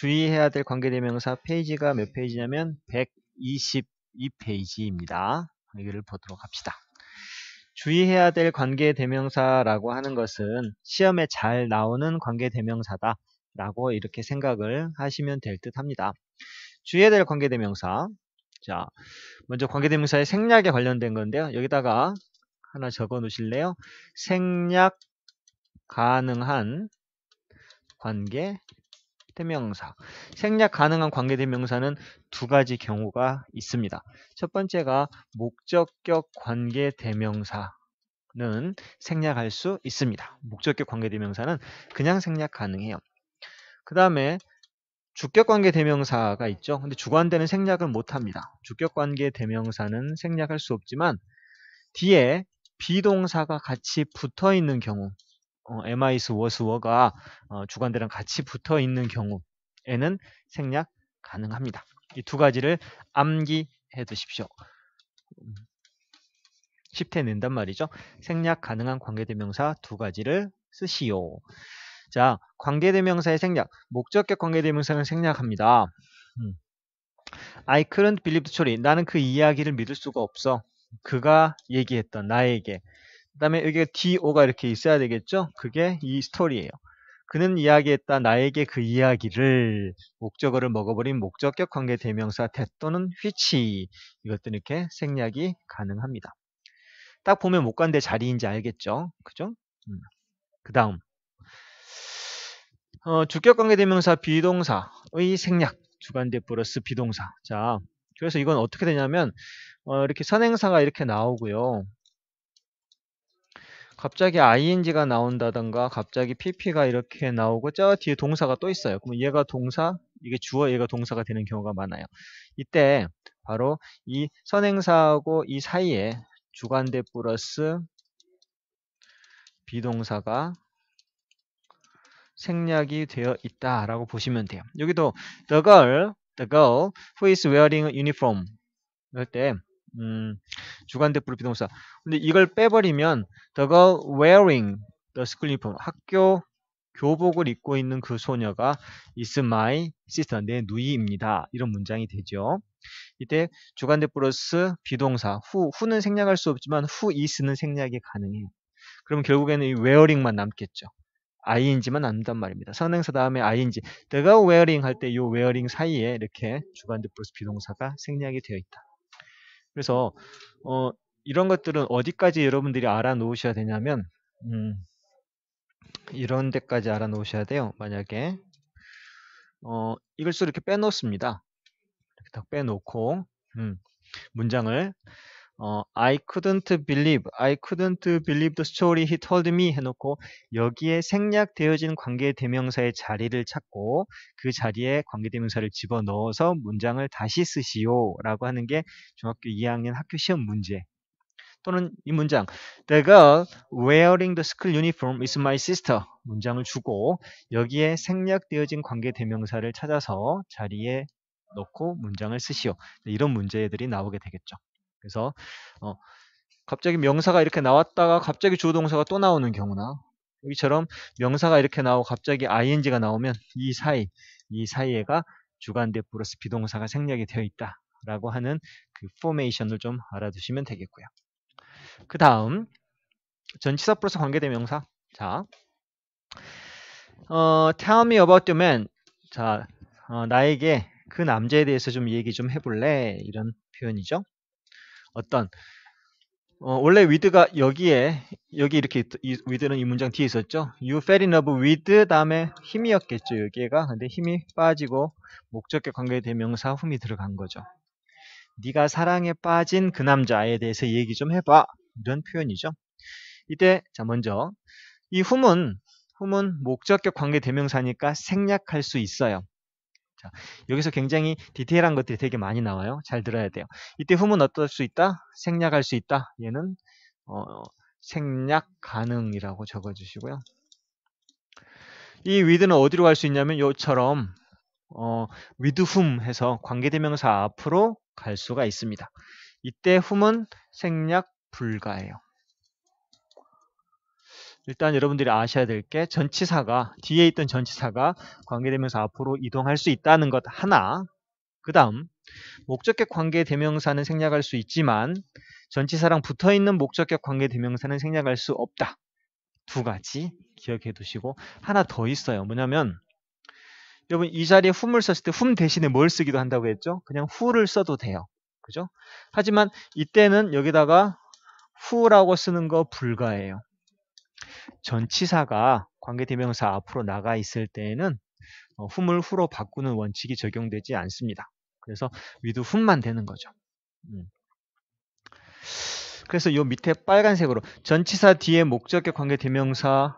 주의해야 될 관계대명사 페이지가 몇 페이지냐면 122페이지입니다. 여기를 보도록 합시다. 주의해야 될 관계대명사라고 하는 것은 시험에 잘 나오는 관계대명사다 라고 이렇게 생각을 하시면 될 듯 합니다. 주의해야 될 관계대명사 자 먼저 관계대명사의 생략에 관련된 건데요. 여기다가 하나 적어 놓으실래요? 생략 가능한 관계 대명사. 생략 가능한 관계 대명사는 두 가지 경우가 있습니다. 첫 번째가 목적격 관계 대명사. 는 생략할 수 있습니다. 목적격 관계 대명사는 그냥 생략 가능해요. 그 다음에 주격 관계 대명사가 있죠. 근데 주관되는 생략을 못합니다. 주격 관계 대명사는 생략할 수 없지만 뒤에 비동사가 같이 붙어 있는 경우 어, MIS 워스 워가 어, 주관대랑 같이 붙어 있는 경우에는 생략 가능합니다. 이 두 가지를 암기해 두십시오. 1 음, 0회 낸단 말이죠. 생략 가능한 관계대명사 두 가지를 쓰시오. 자, 관계대명사의 생략. 목적격 관계대명사는 생략합니다. 음. I couldn't believe the story. 나는 그 이야기를 믿을 수가 없어. 그가 얘기했던 나에게. 그 다음에 여기가 DO가 이렇게 있어야 되겠죠? 그게 이 스토리예요. 그는 이야기했다. 나에게 그 이야기를 목적어를 먹어버린 목적격 관계 대명사 t 또는 which 이것도 이렇게 생략이 가능합니다. 딱 보면 목관대 자리인지 알겠죠? 그죠? 음. 그 다음 어, 주격 관계 대명사 비동사의 생략 주관대 플러스 비동사 자 그래서 이건 어떻게 되냐면 어, 이렇게 선행사가 이렇게 나오고요. 갑자기 ing가 나온다던가 갑자기 pp가 이렇게 나오고 저 뒤에 동사가 또 있어요. 그럼 얘가 동사, 이게 주어 얘가 동사가 되는 경우가 많아요. 이때 바로 이 선행사하고 이 사이에 주관대 플러스 비동사가 생략이 되어 있다라고 보시면 돼요. 여기도 the girl, the girl who is wearing uniform 이럴 때 음, 주간 대표로 비동사. 근데 이걸 빼버리면 the girl wearing the school uniform 학교 교복을 입고 있는 그 소녀가 is my sister 내 누이입니다. 이런 문장이 되죠. 이때 주간대 플러스 비동사 후 h 는 생략할 수 없지만 후 h o is는 생략이 가능해요. 그럼 결국에는 이 wearing만 남겠죠. ing만 남는단 말입니다. 선행사 다음에 ing. 내가 wearing 할 때이 wearing 사이에 이렇게 주간대 플러스 비동사가 생략이 되어 있다. 그래서 어, 이런 것들은 어디까지 여러분들이 알아놓으셔야 되냐면 음, 이런 데까지 알아놓으셔야 돼요. 만약에 어, 이걸 수 이렇게 빼놓습니다. 이렇게 딱 빼놓고 음, 문장을 어, I couldn't believe, I couldn't believe the story he told me 해놓고 여기에 생략되어진 관계대명사의 자리를 찾고 그 자리에 관계대명사를 집어넣어서 문장을 다시 쓰시오 라고 하는 게 중학교 2학년 학교 시험 문제 또는 이 문장 The girl wearing the school uniform is my sister 문장을 주고 여기에 생략되어진 관계대명사를 찾아서 자리에 넣고 문장을 쓰시오 이런 문제들이 나오게 되겠죠 그래서 어, 갑자기 명사가 이렇게 나왔다가 갑자기 주동사가또 나오는 경우나 여기처럼 명사가 이렇게 나오고 갑자기 ing가 나오면 이 사이 이 사이에가 주간대 플러스 비동사가 생략이 되어 있다라고 하는 그 포메이션을 좀 알아두시면 되겠고요. 그 다음 전치사 플러스 관계대명사 자 어, tell me about the man 자 어, 나에게 그 남자에 대해서 좀 얘기 좀 해볼래 이런 표현이죠. 어떤 어, 원래 with가 여기에 여기 이렇게 이, with는 이 문장 뒤에 있었죠. You fell in love with 다음에 힘이었겠죠. 여기가 근데 힘이 빠지고 목적격 관계 대명사 훔이 들어간 거죠. 네가 사랑에 빠진 그 남자에 대해서 얘기 좀 해봐 이런 표현이죠. 이때 자 먼저 이 훔은 훔은 목적격 관계 대명사니까 생략할 수 있어요. 자, 여기서 굉장히 디테일한 것들이 되게 많이 나와요. 잘 들어야 돼요. 이때 후문 어떨 수 있다? 생략할 수 있다. 얘는 어, 생략 가능이라고 적어주시고요. 이 w i t h 는 어디로 갈 수 있냐면 요처럼 어, with whom 해서 관계대명사 앞으로 갈 수가 있습니다. 이때 whom은 생략 불가예요. 일단 여러분들이 아셔야 될 게 전치사가 뒤에 있던 전치사가 관계되면서 앞으로 이동할 수 있다는 것 하나 그 다음 목적격 관계 대명사는 생략할 수 있지만 전치사랑 붙어있는 목적격 관계 대명사는 생략할 수 없다 두 가지 기억해 두시고 하나 더 있어요 뭐냐면 여러분 이 자리에 훔을 썼을 때훔 대신에 뭘 쓰기도 한다고 했죠 그냥 후를 써도 돼요 그죠 하지만 이때는 여기다가 후라고 쓰는 거 불가해요 전치사가 관계대명사 앞으로 나가 있을 때에는 어, w 을후로 바꾸는 원칙이 적용되지 않습니다. 그래서 위 i t 만 되는 거죠. 음. 그래서 요 밑에 빨간색으로 전치사 뒤에 목적격 관계대명사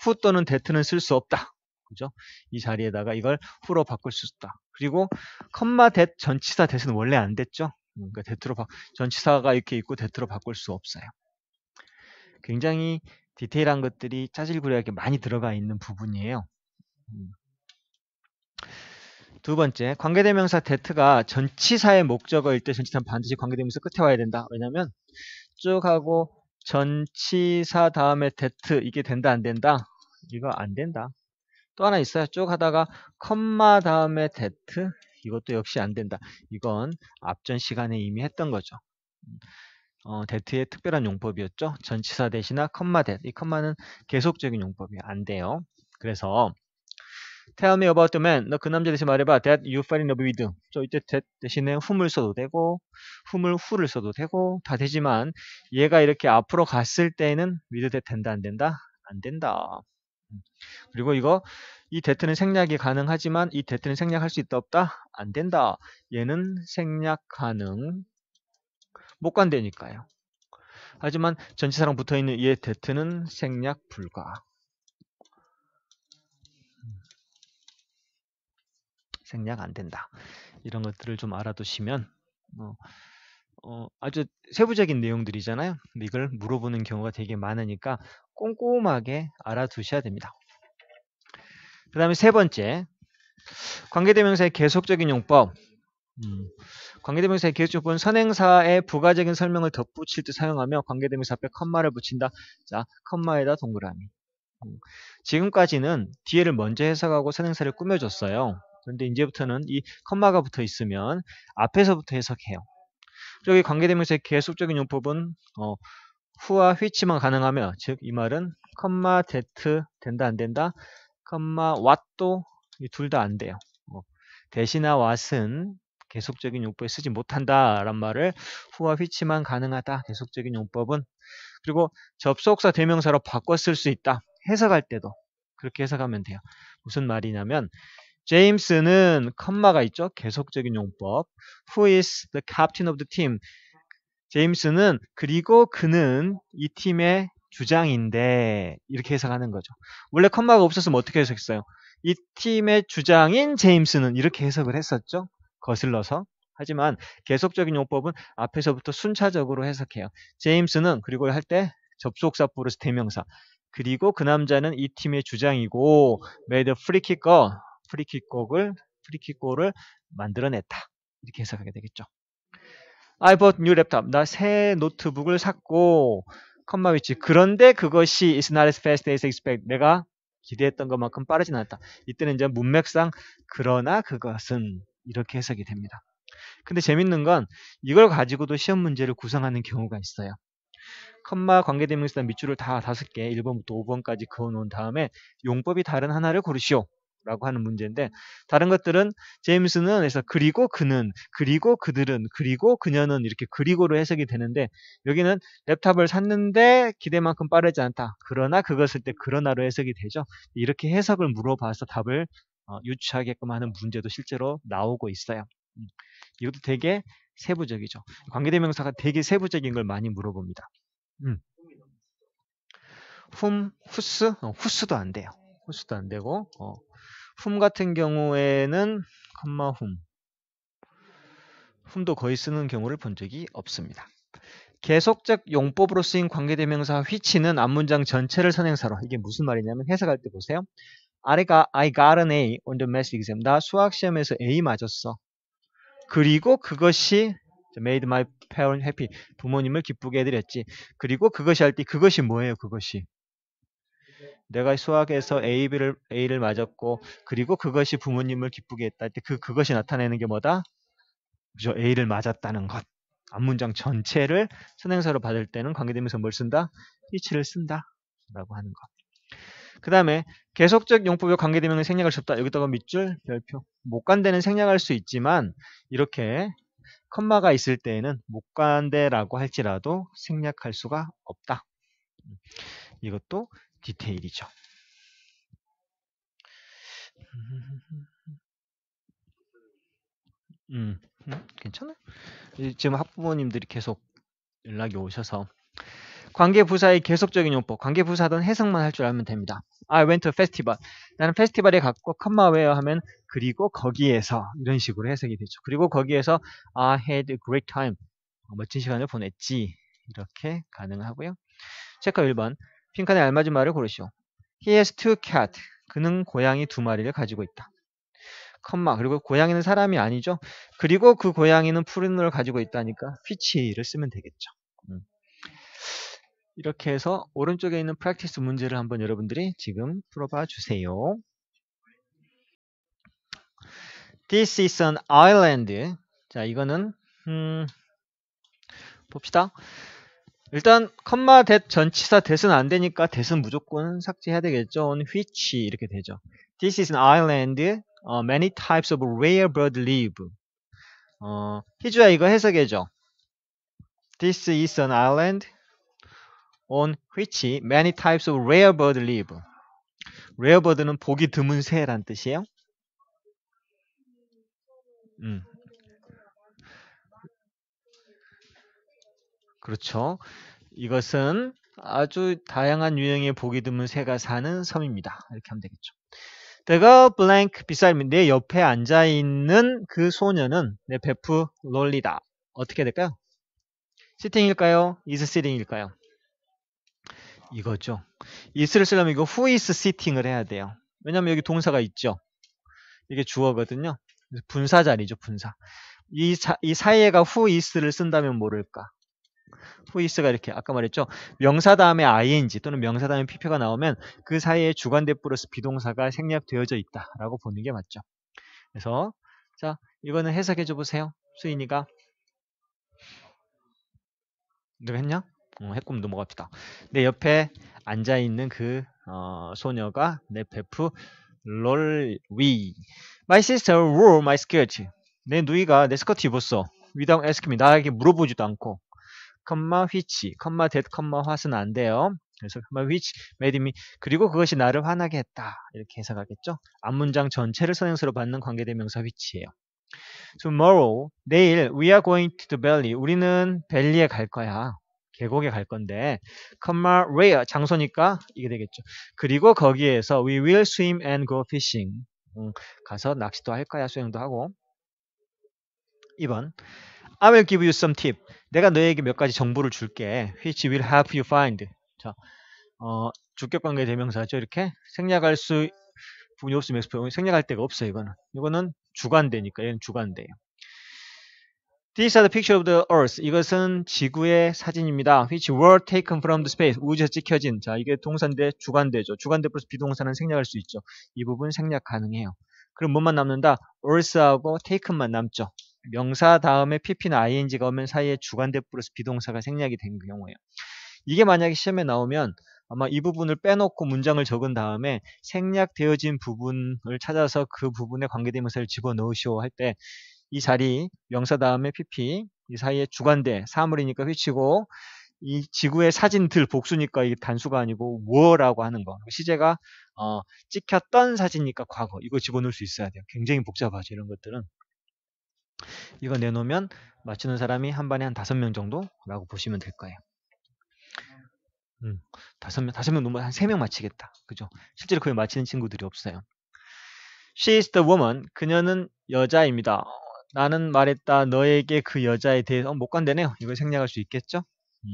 후 또는 데트는쓸 수 없다. 그죠? 이 자리에다가 이걸 후로 바꿀 수 있다. 그리고 컴마 데 h 전치사 t h 는 원래 안 됐죠? 음, 그러니까 t h 로 바, 전치사가 이렇게 있고 데트로 바꿀 수 없어요. 굉장히 디테일한 것들이 짜질구레하게 많이 들어가 있는 부분이에요. 음. 두 번째, 관계대명사 데트가 전치사의 목적어일 때 전치사는 반드시 관계대명사 끝에 와야 된다. 왜냐면 쭉 하고 전치사 다음에 데트 이게 된다 안 된다? 이거 안 된다. 또 하나 있어요. 쭉 하다가 컴마 다음에 데트 이것도 역시 안 된다. 이건 앞전 시간에 이미 했던 거죠. 어, 데트의 특별한 용법이었죠. 전치사 대신나 컴마 데 t 이 컴마는 계속적인 용법이 안 돼요. 그래서 Tell me about the man. 너 그 남자 대신 말해봐. That you fell in love with. 저 이때 that 대신에 whom을 써도 되고, whom을 who를 써도 되고 다 되지만 얘가 이렇게 앞으로 갔을 때는 with that 된다 안 된다? 안 된다. 음. 그리고 이거 이 데트는 생략이 가능하지만 이 데트는 생략할 수 있다 없다? 안 된다. 얘는 생략 가능 못 간다니까요. 하지만 전치사랑 붙어있는 이의 대트는 생략 불가. 생략 안 된다. 이런 것들을 좀 알아두시면 어, 어, 아주 세부적인 내용들이잖아요. 이걸 물어보는 경우가 되게 많으니까 꼼꼼하게 알아두셔야 됩니다. 그 다음에 세 번째 관계대명사의 계속적인 용법 음, 관계대명사의 기술적분 선행사의 부가적인 설명을 덧붙일 때 사용하며 관계대명사 앞에 컴마를 붙인다. 자, 컴마에다 동그라미. 음, 지금까지는 뒤에를 먼저 해석하고 선행사를 꾸며줬어요. 그런데 이제부터는 이 컴마가 붙어 있으면 앞에서부터 해석해요. 여기 관계대명사의 계속적인 용법은 어, 후와 휘치만 가능하며 즉 이 말은 컴마 데트 된다 안 된다 컴마 왓도 둘 다 안 돼요. 어, 대신에 왓은 계속적인 용법에 쓰지 못한다란 말을 후와 휘치만 가능하다. 계속적인 용법은 그리고 접속사 대명사로 바꿨을수 있다. 해석할 때도 그렇게 해석하면 돼요. 무슨 말이냐면 제임스는 컴마가 있죠. 계속적인 용법. Who is the captain of the team? 제임스는 그리고 그는 이 팀의 주장인데 이렇게 해석하는 거죠. 원래 컴마가 없었으면 어떻게 해석했어요? 이 팀의 주장인 제임스는 이렇게 해석을 했었죠. 거슬러서 하지만 계속적인 용법은 앞에서부터 순차적으로 해석해요. 제임스는 그리고 할 때 접속사 플러스 대명사 그리고 그 남자는 이 팀의 주장이고 메이드 프리킥 r 프리킥곡을 프리킥골을 만들어냈다 이렇게 해석하게 되겠죠. I bought new laptop. 나 새 노트북을 샀고 컴마 위치. 그런데 그것이 is not as fast as expect. 내가 기대했던 것만큼 빠르진 않았다. 이때는 이제 문맥상 그러나 그것은 이렇게 해석이 됩니다. 근데 재밌는 건 이걸 가지고도 시험 문제를 구성하는 경우가 있어요. 컴마 관계대명사 밑줄을 다 다섯 개 1번부터 5번까지 그어놓은 다음에 용법이 다른 하나를 고르시오. 라고 하는 문제인데 다른 것들은 제임스는 해래서 그리고 그는 그리고 그들은 그리고 그녀는 이렇게 그리고로 해석이 되는데 여기는 랩탑을 샀는데 기대만큼 빠르지 않다 그러나 그것을 때 그러나로 해석이 되죠 이렇게 해석을 물어봐서 답을 어, 유추하게끔 하는 문제도 실제로 나오고 있어요. 음, 이것도 되게 세부적이죠. 관계대명사가 되게 세부적인 걸 많이 물어봅니다. 음. 훔, 후스, 어, 후스도 안 돼요. 후스도 안 되고 어. 훔 같은 경우에는 컴마 훔, 훔도 거의 쓰는 경우를 본 적이 없습니다. 계속적 용법으로 쓰인 관계대명사 휘치는 앞문장 전체를 선행사로 이게 무슨 말이냐면 해석할 때 보세요. 아래가 I got an A on the math exam. 나 수학 시험에서 A 맞았어. 그리고 그것이 made my parent happy. 부모님을 기쁘게 해드렸지. 그리고 그것이 할 때 그것이 뭐예요? 그것이 내가 수학에서 A, B를 A를 맞았고 그리고 그것이 부모님을 기쁘게 했다 할때그 그것이 나타내는 게 뭐다? 그죠? A를 맞았다는 것. 앞문장 전체를 선행사로 받을 때는 관계대면사뭘 쓴다? 이치를 쓴다. 라고 하는 것. 그 다음에 계속적 용법의 관계되면 생략할 수 없다. 여기다가 밑줄, 별표. 못관대는 생략할 수 있지만 이렇게 컴마가 있을 때에는 못관대라고 할지라도 생략할 수가 없다. 이것도 디테일이죠. 음, 음 괜찮아? 지금 학부모님들이 계속 연락이 오셔서 관계부사의 계속적인 용법, 관계부사든 해석만 할 줄 알면 됩니다. I went to festival. 나는 페스티벌에 갔고, 컴마 where 하면 그리고 거기에서 이런 식으로 해석이 되죠. 그리고 거기에서 I had a great time. 어, 멋진 시간을 보냈지. 이렇게 가능하고요. 체크 1번. 핑칸에 알맞은 말을 고르시오. He has two cat. s 그는 고양이 두 마리를 가지고 있다. 컴마 그리고 고양이는 사람이 아니죠. 그리고 그 고양이는 푸른 눈을 가지고 있다니까 피치를 쓰면 되겠죠. 음. 이렇게 해서 오른쪽에 있는 프랙티스 문제를 한번 여러분들이 지금 풀어봐 주세요. This is an island. 자, 이거는 음, 봅시다. 일단 컴마 대 전치사 대은 안 되니까 대은 무조건 삭제해야 되겠죠. on which 이렇게 되죠. This is an island. Uh, many types of rare bird live. 어, 희주야 이거 해석해줘. This is an island. on which many types of rare bird live. rare bird는 보기 드문 새란 뜻이에요. 음. 그렇죠. 이것은 아주 다양한 유형의 보기 드문 새가 사는 섬입니다. 이렇게 하면 되겠죠. 내가 blank beside me, 내 옆에 앉아있는 그 소녀는 내 베프 롤리다. 어떻게 될까요? 시팅일까요? 이스 시팅일까요? 이거죠. 이스를 쓰려면 이거 who is sitting을 해야 돼요. 왜냐면 여기 동사가 있죠. 이게 주어거든요. 분사 자리죠, 분사. 이, 자, 이 사이에가 who is를 쓴다면 모를까? who is가 이렇게 아까 말했죠. 명사 다음에 ing 또는 명사 다음에 pp가 나오면 그 사이에 주관대 플러스 비동사가 생략되어져 있다라고 보는 게 맞죠. 그래서 자, 이거는 해석해 줘 보세요. 수인이가 누가 네, 했냐? 음, 해꿈 넘어갑시다. 내 옆에 앉아 있는 그 어, 소녀가 내 베프 롤 위. My sister wore my skirt. 내 누이가 내 스커트 입었어. Without asking 나에게 물어보지도 않고. 컴마 which, 컴마 that, 컴마 what은 안 돼요. 그래서 컴마 which made me. 그리고 그것이 나를 화나게 했다. 이렇게 해석하겠죠. 앞문장 전체를 선행사로 받는 관계대명사 w 치예요 Tomorrow, 내일 we are going to the valley. 우리는 밸리에 갈 거야. 계곡에 갈 건데 컴마 w 어 장소니까 이게 되겠죠. 그리고 거기에서 we will swim and go fishing 음, 가서 낚시도 할 거야 수영도 하고 2번 I will give you some tip 내가 너에게 몇 가지 정보를 줄게 which will help you find 자, 어, 주격관계 대명사죠 이렇게 생략할 수분이 없으면 생략할 데가 없어요 이거는 이거는 주관되니까 얘는 주관돼요 These are the picture of the Earth. 이것은 지구의 사진입니다. Which were taken from the space. 우주에서 찍혀진. 자, 이게 동사인데 주관대죠. 주관대 플러스 비동사는 생략할 수 있죠. 이 부분 생략 가능해요. 그럼 뭐만 남는다? Earth하고 taken만 남죠. 명사 다음에 pp나 ing가 오면 사이에 주관대 플러스 비동사가 생략이 된 경우예요. 이게 만약에 시험에 나오면 아마 이 부분을 빼놓고 문장을 적은 다음에 생략되어진 부분을 찾아서 그 부분에 관계대명사를 집어넣으시오 할때 이 자리 명사 다음에 PP 이 사이에 주관대 사물이니까 휘치고 이 지구의 사진들 복수니까 이게 단수가 아니고 뭐라고 하는 거 시제가 어, 찍혔던 사진이니까 과거 이거 집어넣을 수 있어야 돼요 굉장히 복잡하죠 이런 것들은 이거 내놓으면 맞추는 사람이 한 반에 한 다섯 명 정도라고 보시면 될 거예요 음, 다섯 명, 다섯 명 넘어 한세 명 맞히겠다. 그죠? 실제로 그걸 맞히는 친구들이 없어요. She is the woman. 그녀는 여자입니다. 나는 말했다 너에게 그 여자에 대해서 어, 못 간대네요. 이걸 생략할 수 있겠죠? 음.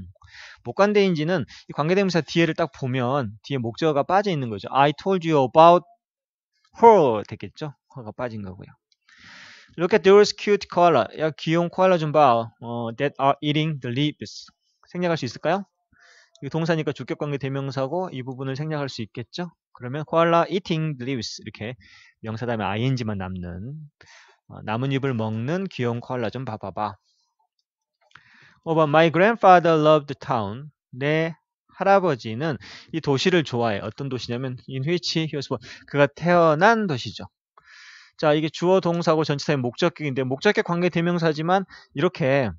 못 간대인지는 이 관계대명사 뒤에를 딱 보면 뒤에 목적어가 빠져 있는 거죠. I told you about her 됐겠죠? 허가 빠진 거고요. Look at those cute koala. 야 귀여운 코알라 좀 봐. 어, that are eating the leaves. 생략할 수 있을까요? 이 동사니까 주격관계 대명사고 이 부분을 생략할 수 있겠죠? 그러면 코알라 eating leaves 이렇게 명사 다음에 ing만 남는 나뭇잎을 어, 먹는 귀여운 코알라 좀 봐봐봐. Oh, 어, but my grandfather loved town. 내 할아버지는 이 도시를 좋아해. 어떤 도시냐면 in which he was born. 그가 태어난 도시죠. 자, 이게 주어 동사고 전치사의 목적격인데 목적격 관계 대명사지만 이렇게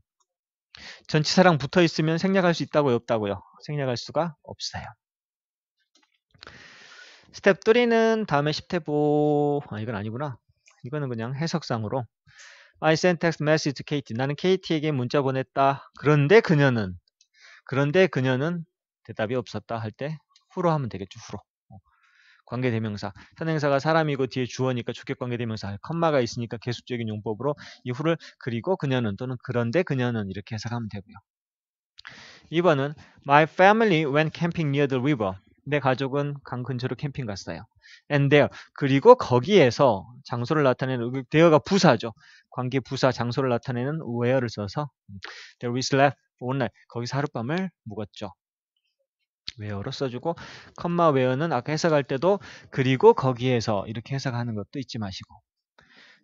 전치사랑 붙어 있으면 생략할 수 있다고요, 없다고요? 생략할 수가 없어요. 스텝 3는 다음에 10태보 아 이건 아니구나. 이거는 그냥 해석상으로 I sent text message to k t 나는 k t 에게 문자 보냈다. 그런데 그녀는 그런데 그녀는 대답이 없었다 할 때 후로 하면 되겠죠. 후로. 어. 관계대명사. 현행사가 사람이고 뒤에 주어니까 주격관계대명사. 컴마가 있으니까 계속적인 용법으로 이 후를 그리고 그녀는 또는 그런데 그녀는 이렇게 해석하면 되고요. 2번은 My family went camping near the river. 내 가족은 강 근처로 캠핑 갔어요. and there 그리고 거기에서 장소를 나타내는 there가 그 부사죠. 관계 부사 장소를 나타내는 where를 써서 음, there we slept all night 거기서 하룻밤을 묵었죠. where로 써주고 컴마 where는 아까 해석할 때도 그리고 거기에서 이렇게 해석하는 것도 잊지 마시고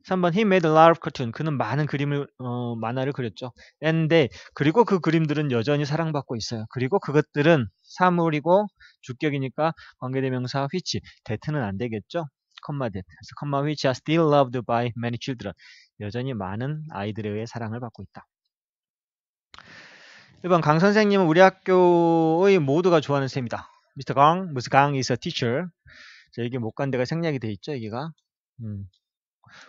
3번 he made a lot of cartoon 그는 많은 그림을 어, 만화를 그렸죠 and they 그리고 그 그림들은 여전히 사랑받고 있어요 그리고 그것들은 사물이고 주격이니까 관계대명사 which, that는 안 되겠죠? 컴마 that. 그래서 컴마 which are still loved by many children. 여전히 많은 아이들에 의해 사랑을 받고 있다. 1번 강 선생님은 우리 학교의 모두가 좋아하는 쌤이다. Mr. 강, Mr. 강 is a teacher. 자, 여기 못간 데가 생략이 돼 있죠, 여기가. 음.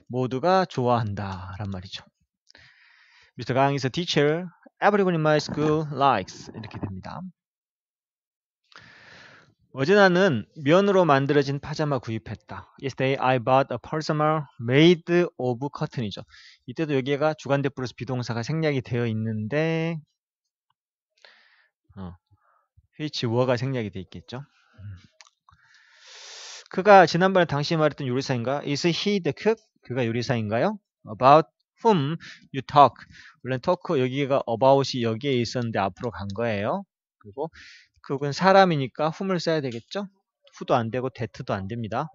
모두가 좋아한다. 란 말이죠. Mr. 강 is a teacher. Everyone in my school likes. 이렇게 됩니다. 어제 나는 면으로 만들어진 파자마 구입했다. Yesterday I bought a pajama e made of cotton이죠. 이때도 여기가 주간대 플러스 비동사가 생략이 되어 있는데 어, which were가 생략이 되어 있겠죠. 음. 그가 지난번에 당신이 말했던 요리사인가? Is he the cook? 그가 요리사인가요? About whom you talk. 원래 talk 여기가 about이 여기에 있었는데 앞으로 간 거예요. 그리고 그국은 사람이니까 whom을 써야 되겠죠? who도 안 되고 that도 안 됩니다.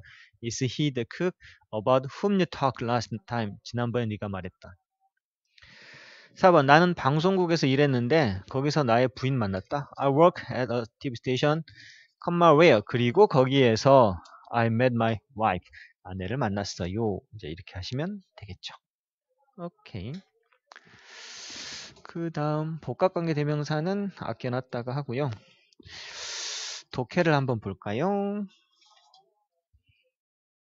Is he the cook about whom you talked last time? 지난번에 네가 말했다. 4번 나는 방송국에서 일했는데 거기서 나의 부인 만났다. I work at a TV station, comma where 그리고 거기에서 I met my wife 아내를 만났어요. 이제 이렇게 하시면 되겠죠. 오케이. 그 다음 복합관계 대명사는 아껴놨다가 하고요. 도케를 한번 볼까요?